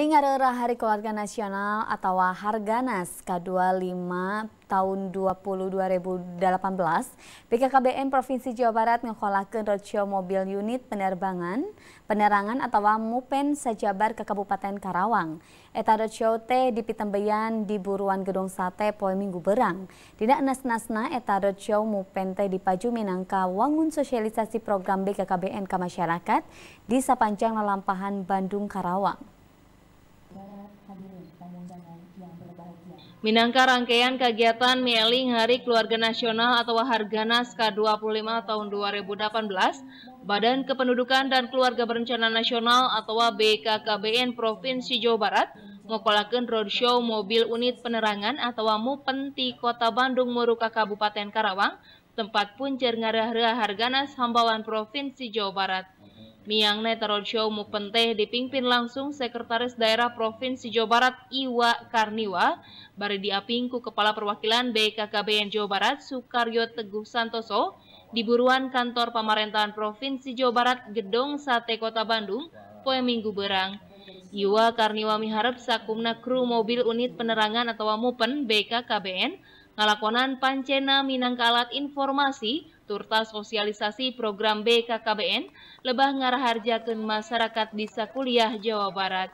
Ning adalah Hari Keluarga Nasional atau Harganas K25 tahun 2018, PKKBN Provinsi Jawa Barat mengolahkan roadshow mobil unit penerbangan, penerangan atau mupen sejabar ke Kabupaten Karawang. Eta roadshow di Pitembeyan di buruan Gedung Sate poe Minggu Berang. Tidak nas-nasna eta roadshow mupen teh Paju minangka wangun sosialisasi program BKKBN ke masyarakat di sapanjang lelampahan Bandung Karawang. Minangka rangkaian kegiatan Mieling Hari Keluarga Nasional atau Harganas K25 tahun 2018, Badan Kependudukan dan Keluarga Berencana Nasional atau BKKBN Provinsi Jawa Barat ngokolakeun roadshow mobil unit penerangan atau MuPenti Kota Bandung Muruka Kabupaten Karawang, tempat puncer rah harganas Hambawan Provinsi Jawa Barat. Miang Show Mupente dipimpin langsung Sekretaris Daerah Provinsi Jawa Barat Iwa Karniwa, bari diapingku Kepala Perwakilan BKKBN Jawa Barat Sukaryo Teguh Santoso, di buruan kantor pemerintahan Provinsi Jawa Barat Gedong Sate Kota Bandung, poe Minggu Berang. Iwa Karniwa miharap sakumna kru mobil unit penerangan atau MUPEN BKKBN, ngalakonan pancena minangkalat informasi, turta sosialisasi program BKKBN lebah ngarah harja ke masyarakat di Sakuliah Jawa Barat.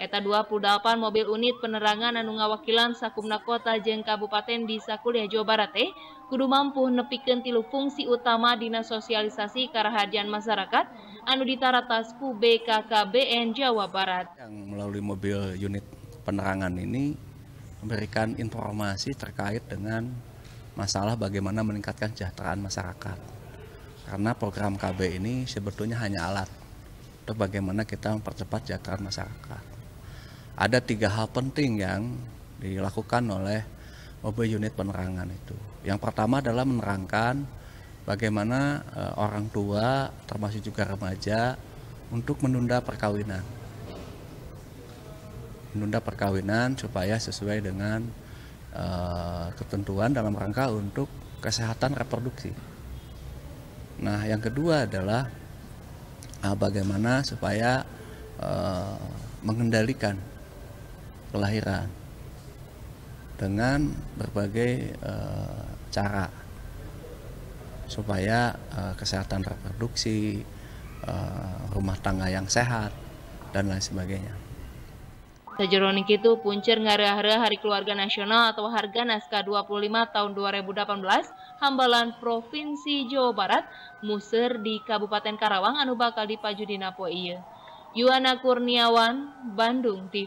Eta 28 mobil unit penerangan anu ngawakilan sakumna kota jeung kabupaten di Sakuliah Jawa Barat teh kudu mampu nepikeun tilu fungsi utama dina sosialisasi karahadian masyarakat anu ditaratas ku BKKBN Jawa Barat. Yang melalui mobil unit penerangan ini memberikan informasi terkait dengan masalah bagaimana meningkatkan kesejahteraan masyarakat. Karena program KB ini sebetulnya hanya alat untuk bagaimana kita mempercepat kesejahteraan masyarakat. Ada tiga hal penting yang dilakukan oleh mobil unit penerangan itu. Yang pertama adalah menerangkan bagaimana eh, orang tua termasuk juga remaja untuk menunda perkawinan. Menunda perkawinan supaya sesuai dengan Eh, ketentuan dalam rangka untuk kesehatan reproduksi. Nah, yang kedua adalah uh, bagaimana supaya uh, mengendalikan kelahiran dengan berbagai uh, cara supaya uh, kesehatan reproduksi, uh, rumah tangga yang sehat dan lain sebagainya. Sajeronik itu puncer ngarah-harah Hari Keluarga Nasional atau Harga Naskah 25 tahun 2018 Hambalan Provinsi Jawa Barat Musir di Kabupaten Karawang anu bakal dipaju dina Yuana Kurniawan, Bandung TV